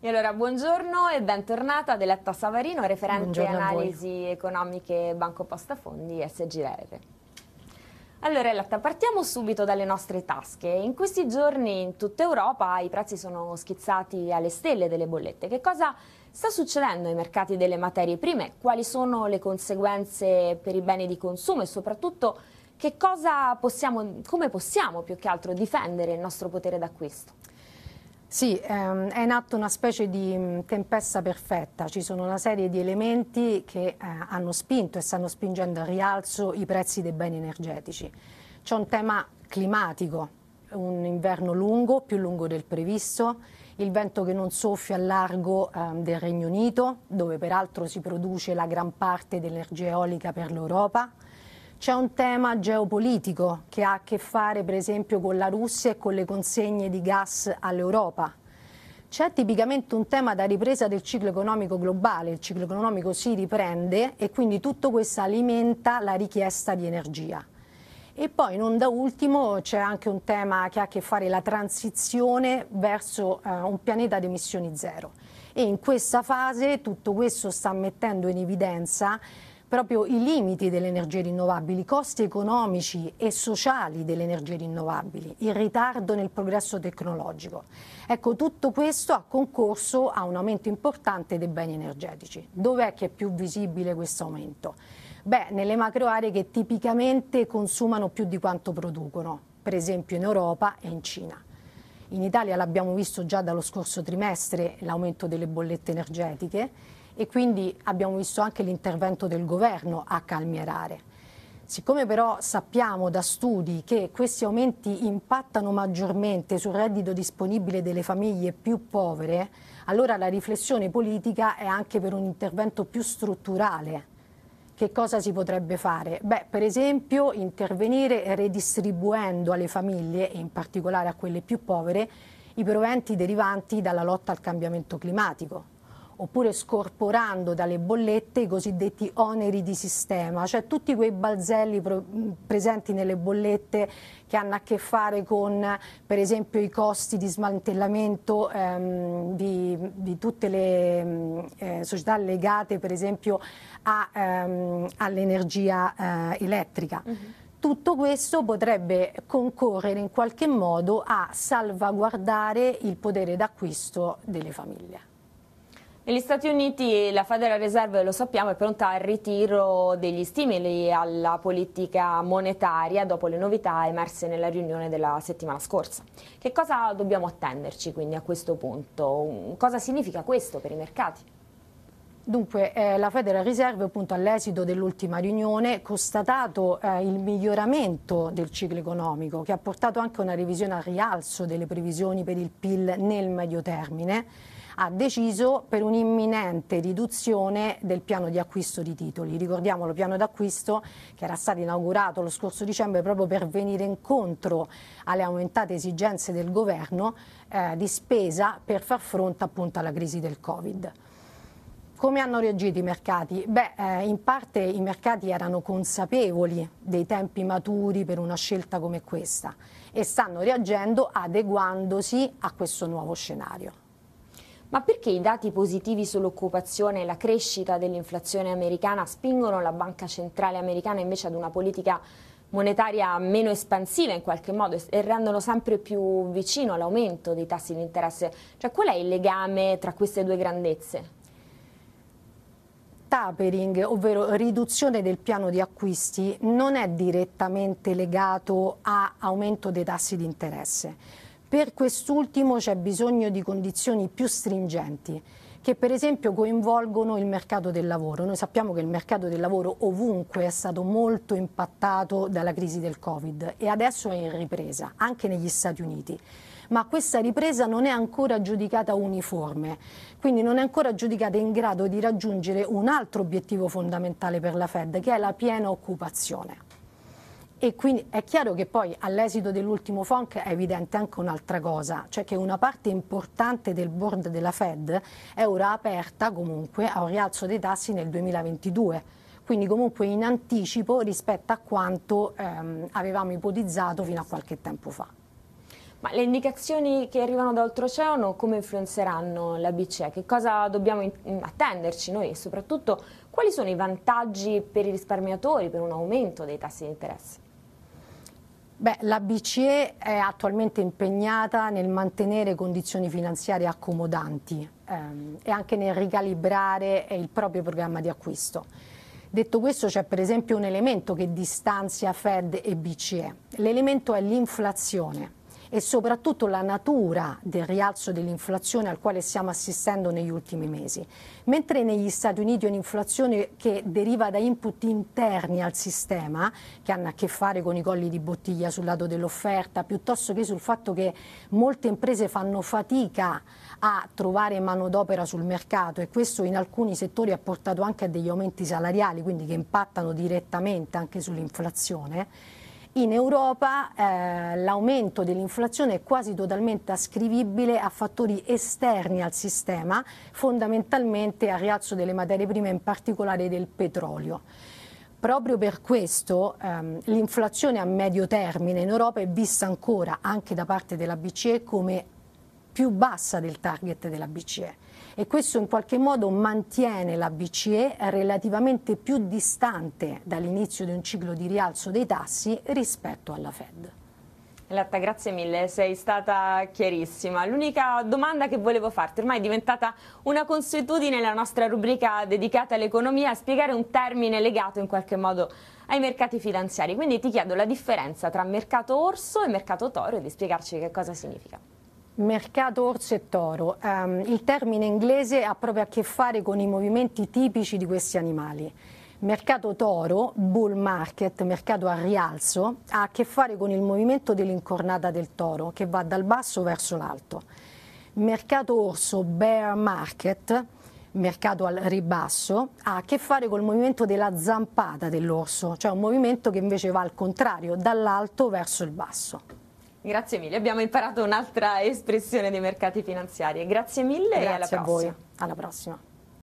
E allora, buongiorno e bentornata ad Eletta Savarino, referente buongiorno analisi economiche Banco Posta Fondi SGR. Allora Eletta, partiamo subito dalle nostre tasche. In questi giorni in tutta Europa i prezzi sono schizzati alle stelle delle bollette. Che cosa sta succedendo ai mercati delle materie prime? Quali sono le conseguenze per i beni di consumo e soprattutto possiamo, come possiamo più che altro difendere il nostro potere d'acquisto? Sì, ehm, è in atto una specie di mh, mm, tempesta perfetta, ci sono una serie di elementi che eh, hanno spinto e stanno spingendo al rialzo i prezzi dei beni energetici. C'è un tema climatico, un inverno lungo, più lungo del previsto, il vento che non soffia a largo ehm, del Regno Unito, dove peraltro si produce la gran parte dell'energia eolica per l'Europa, c'è un tema geopolitico che ha a che fare per esempio con la Russia e con le consegne di gas all'Europa. C'è tipicamente un tema da ripresa del ciclo economico globale, il ciclo economico si riprende e quindi tutto questo alimenta la richiesta di energia. E poi non da ultimo c'è anche un tema che ha a che fare con la transizione verso eh, un pianeta ad emissioni zero. E in questa fase tutto questo sta mettendo in evidenza proprio i limiti delle energie rinnovabili, i costi economici e sociali delle energie rinnovabili, il ritardo nel progresso tecnologico. Ecco, tutto questo ha concorso a un aumento importante dei beni energetici. Dov'è che è più visibile questo aumento? Beh, nelle macro aree che tipicamente consumano più di quanto producono, per esempio in Europa e in Cina. In Italia l'abbiamo visto già dallo scorso trimestre l'aumento delle bollette energetiche e quindi abbiamo visto anche l'intervento del governo a calmierare. Siccome però sappiamo da studi che questi aumenti impattano maggiormente sul reddito disponibile delle famiglie più povere, allora la riflessione politica è anche per un intervento più strutturale. Che cosa si potrebbe fare? Beh, per esempio intervenire redistribuendo alle famiglie, e in particolare a quelle più povere, i proventi derivanti dalla lotta al cambiamento climatico oppure scorporando dalle bollette i cosiddetti oneri di sistema, cioè tutti quei balzelli presenti nelle bollette che hanno a che fare con per esempio i costi di smantellamento ehm, di, di, tutte le eh, società legate per esempio ehm, all'energia eh, elettrica. Uh mm-hmm. -huh. Tutto questo potrebbe concorrere in qualche modo a salvaguardare il potere d'acquisto delle famiglie. Negli Stati Uniti la Federal Reserve, lo sappiamo, è pronta al ritiro degli stimoli alla politica monetaria dopo le novità emerse nella riunione della settimana scorsa. Che cosa dobbiamo attenderci quindi a questo punto? Cosa significa questo per i mercati? Dunque, eh, la Federal Reserve, appunto, all'esito dell'ultima riunione, ha constatato eh, il miglioramento del ciclo economico, che ha portato anche a una revisione al rialzo delle previsioni per il PIL nel medio termine ha deciso per un'imminente riduzione del piano di acquisto di titoli. Ricordiamo Ricordiamolo, piano d'acquisto che era stato inaugurato lo scorso dicembre proprio per venire incontro alle aumentate esigenze del governo eh, di spesa per far fronte appunto alla crisi del Covid. Come hanno reagito i mercati? Beh, eh, in parte i mercati erano consapevoli dei tempi maturi per una scelta come questa e stanno reagendo adeguandosi a questo nuovo scenario. Ma perché i dati positivi sull'occupazione e la crescita dell'inflazione americana spingono la Banca Centrale americana invece ad una politica monetaria meno espansiva in qualche modo e rendono sempre più vicino all'aumento dei tassi di interesse? Cioè qual è il legame tra queste due grandezze? tapering, ovvero riduzione del piano di acquisti, non è direttamente legato a aumento dei tassi di interesse per quest'ultimo c'è bisogno di condizioni più stringenti che per esempio coinvolgono il mercato del lavoro. Noi sappiamo che il mercato del lavoro ovunque è stato molto impattato dalla crisi del Covid e adesso è in ripresa, anche negli Stati Uniti. Ma questa ripresa non è ancora giudicata uniforme, quindi non è ancora giudicata in grado di raggiungere un altro obiettivo fondamentale per la Fed, che è la piena occupazione. E quindi è chiaro che poi all'esito dell'ultimo FONC è evidente anche un'altra cosa, cioè che una parte importante del board della Fed è ora aperta comunque a un rialzo dei tassi nel 2022, quindi comunque in anticipo rispetto a quanto ehm, avevamo ipotizzato fino a qualche tempo fa. Ma le indicazioni che arrivano da oltreoceano come influenzeranno la BCE? Che cosa dobbiamo attenderci noi e soprattutto quali sono i vantaggi per i risparmiatori per un aumento dei tassi di interesse? Beh, la BCE è attualmente impegnata nel mantenere condizioni finanziarie accomodanti ehm, e anche nel ricalibrare eh, il proprio programma di acquisto. Detto questo c'è per esempio un elemento che distanzia Fed e BCE. L'elemento è l'inflazione e soprattutto la natura del rialzo dell'inflazione al quale stiamo assistendo negli ultimi mesi. Mentre negli Stati Uniti è un'inflazione che deriva da input interni al sistema, che hanno a che fare con i colli di bottiglia sul lato dell'offerta, piuttosto che sul fatto che molte imprese fanno fatica a trovare manodopera sul mercato e questo in alcuni settori ha portato anche a degli aumenti salariali, quindi che impattano direttamente anche sull'inflazione in Europa eh, l'aumento dell'inflazione è quasi totalmente ascrivibile a fattori esterni al sistema, fondamentalmente al rialzo delle materie prime, in particolare del petrolio. Proprio per questo ehm, l'inflazione a medio termine in Europa è vista ancora, anche da parte della BCE, come più bassa del target della BCE e questo in qualche modo mantiene la BCE relativamente più distante dall'inizio di un ciclo di rialzo dei tassi rispetto alla Fed. Latta, grazie mille, sei stata chiarissima. L'unica domanda che volevo farti, ormai è diventata una consuetudine la nostra rubrica dedicata all'economia, a spiegare un termine legato in qualche modo ai mercati finanziari. Quindi ti chiedo la differenza tra mercato orso e mercato toro e di spiegarci che cosa significa. Mercato orso e toro. Um, il termine inglese ha proprio a che fare con i movimenti tipici di questi animali. Mercato toro, bull market, mercato a rialzo, ha a che fare con il movimento dell'incornata del toro che va dal basso verso l'alto. Mercato orso, bear market, mercato al ribasso, ha a che fare col movimento della zampata dell'orso, cioè un movimento che invece va al contrario, dall'alto verso il basso. Grazie mille, abbiamo imparato un'altra espressione dei mercati finanziari. Grazie mille Grazie e alla prossima. a voi, alla prossima.